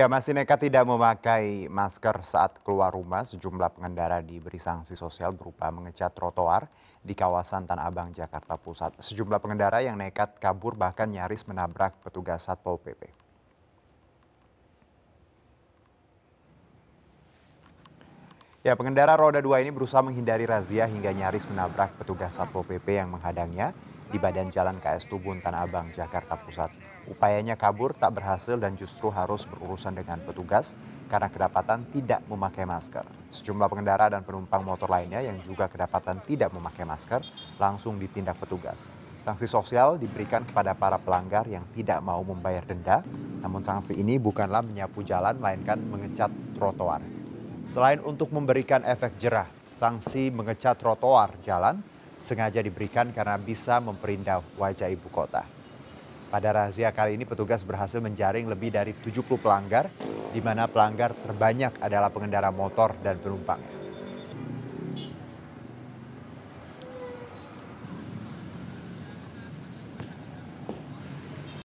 Ya, masih nekat tidak memakai masker saat keluar rumah, sejumlah pengendara diberi sanksi sosial berupa mengecat trotoar di kawasan Tanah Abang, Jakarta Pusat. Sejumlah pengendara yang nekat kabur bahkan nyaris menabrak petugas Satpol PP. Ya, pengendara roda dua ini berusaha menghindari razia hingga nyaris menabrak petugas Satpol PP yang menghadangnya di badan jalan KS Tubun Tanah Abang, Jakarta Pusat. Upayanya kabur tak berhasil dan justru harus berurusan dengan petugas karena kedapatan tidak memakai masker. Sejumlah pengendara dan penumpang motor lainnya yang juga kedapatan tidak memakai masker langsung ditindak petugas. Sanksi sosial diberikan kepada para pelanggar yang tidak mau membayar denda, namun sanksi ini bukanlah menyapu jalan melainkan mengecat trotoar. Selain untuk memberikan efek jerah, sanksi mengecat trotoar jalan sengaja diberikan karena bisa memperindah wajah ibu kota. Pada razia kali ini petugas berhasil menjaring lebih dari 70 pelanggar, di mana pelanggar terbanyak adalah pengendara motor dan penumpangnya.